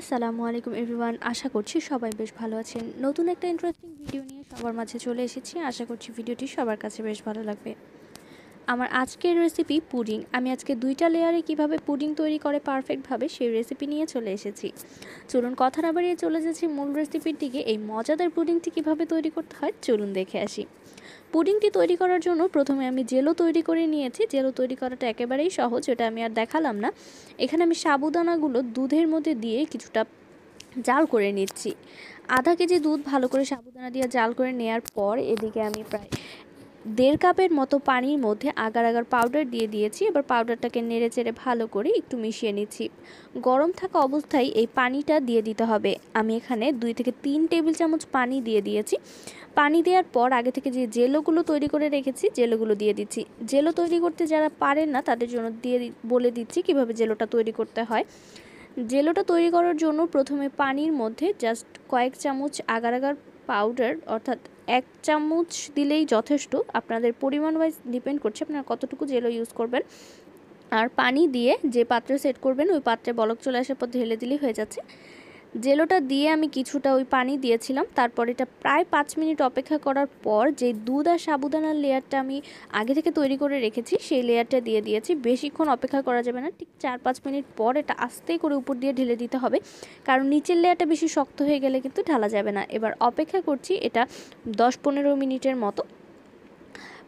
আসসালামু আলাইকুম এভরিওয়ান আশা করছি সবাই বেশ ভালো আছেন নতুন একটা ইন্টারেস্টিং ভিডিও নিয়ে সবার মাঝে চলে এসেছি আশা করছি ভিডিওটি সবার কাছে বেশ ভালো লাগবে আমার আজকের রেসিপি পুডিং আমি আজকে দুইটা লেয়ারে কিভাবে পুডিং তৈরি করে পারফেক্টভাবে সেই রেসিপি নিয়ে চলে এসেছি চলুন কথা না বাড়িয়ে চলে যাচ্ছি মূল রেসিপির দিকে এই মজাদার পুডিংটি কিভাবে তৈরি করতে হয় চলুন দেখে আসি পুডিংটি তৈরি করার জন্য প্রথমে আমি জেলো তৈরি করে নিয়েছি জেলো তৈরি করাটা একেবারেই সহজ এটা আমি আর দেখালাম না এখানে আমি সাবুদানাগুলো দুধের মধ্যে দিয়ে কিছুটা জাল করে নিচ্ছি আধা কেজি দুধ ভালো করে সাবুদানা দিয়ে জাল করে নেয়ার পর এদিকে আমি প্রায় দেড় কাপের মতো পানির মধ্যে আগার আগার পাউডার দিয়ে দিয়েছি এবার পাউডারটাকে নেড়ে চেড়ে ভালো করে একটু মিশিয়ে নিচ্ছি গরম থাকা অবস্থায় এই পানিটা দিয়ে দিতে হবে আমি এখানে দুই থেকে তিন টেবিল চামচ পানি দিয়ে দিয়েছি পানি দেওয়ার পর আগে থেকে যে জেলোগুলো তৈরি করে রেখেছি জেলোগুলো দিয়ে দিচ্ছি জেলো তৈরি করতে যারা পারেন না তাদের জন্য দিয়ে বলে দিচ্ছি কিভাবে জেলোটা তৈরি করতে হয় জেলোটা তৈরি করার জন্য প্রথমে পানির মধ্যে জাস্ট কয়েক চামচ আগার আগার পাউডার অর্থাৎ এক চামচ দিলেই যথেষ্ট আপনাদের পরিমাণ ওয়াইজ ডিপেন্ড করছে আপনারা কতটুকু জেলো ইউজ করবেন আর পানি দিয়ে যে পাত্রে সেট করবেন ওই পাত্রে বলক চলে আসার পর ঢেলে দিলেই হয়ে যাচ্ছে জেলোটা দিয়ে আমি কিছুটা ওই পানি দিয়েছিলাম তারপর এটা প্রায় পাঁচ মিনিট অপেক্ষা করার পর যে দুধ আর সাবুদানার লেয়ারটা আমি আগে থেকে তৈরি করে রেখেছি সেই লেয়ারটা দিয়ে দিয়েছি বেশিক্ষণ অপেক্ষা করা যাবে না ঠিক চার পাঁচ মিনিট পর এটা আস্তে করে উপর দিয়ে ঢেলে দিতে হবে কারণ নিচের লেয়ারটা বেশি শক্ত হয়ে গেলে কিন্তু ঢালা যাবে না এবার অপেক্ষা করছি এটা দশ পনেরো মিনিটের মতো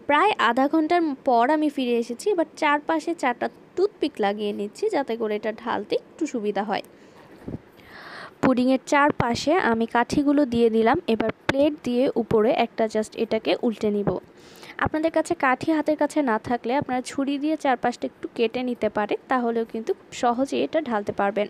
প্রায় আধা ঘন্টার পর আমি ফিরে এসেছি এবার চারপাশে চারটা টুথপিক লাগিয়ে নিচ্ছি যাতে করে এটা ঢালতে একটু সুবিধা হয় পুডিংয়ের চারপাশে আমি কাঠিগুলো দিয়ে দিলাম এবার প্লেট দিয়ে উপরে একটা জাস্ট এটাকে উল্টে নিব আপনাদের কাছে কাঠি হাতের কাছে না থাকলে আপনারা ছুরি দিয়ে চারপাশটা একটু কেটে নিতে পারে তাহলেও কিন্তু সহজে এটা ঢালতে পারবেন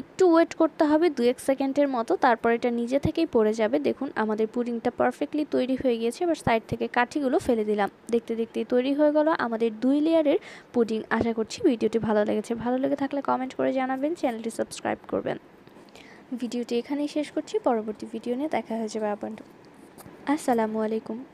একটু ওয়েট করতে হবে দু এক সেকেন্ডের মতো তারপর এটা নিজে থেকেই পড়ে যাবে দেখুন আমাদের পুডিংটা পারফেক্টলি তৈরি হয়ে গিয়েছে এবার সাইড থেকে কাঠিগুলো ফেলে দিলাম দেখতে দেখতে তৈরি হয়ে গেল আমাদের দুই লেয়ারের পুডিং আশা করছি ভিডিওটি ভালো লেগেছে ভালো লেগে থাকলে কমেন্ট করে জানাবেন চ্যানেলটি সাবস্ক্রাইব করবেন ভিডিওটি এখানেই শেষ করছি পরবর্তী ভিডিও নিয়ে দেখা হয়ে যাবে আবার আসসালামু আলাইকুম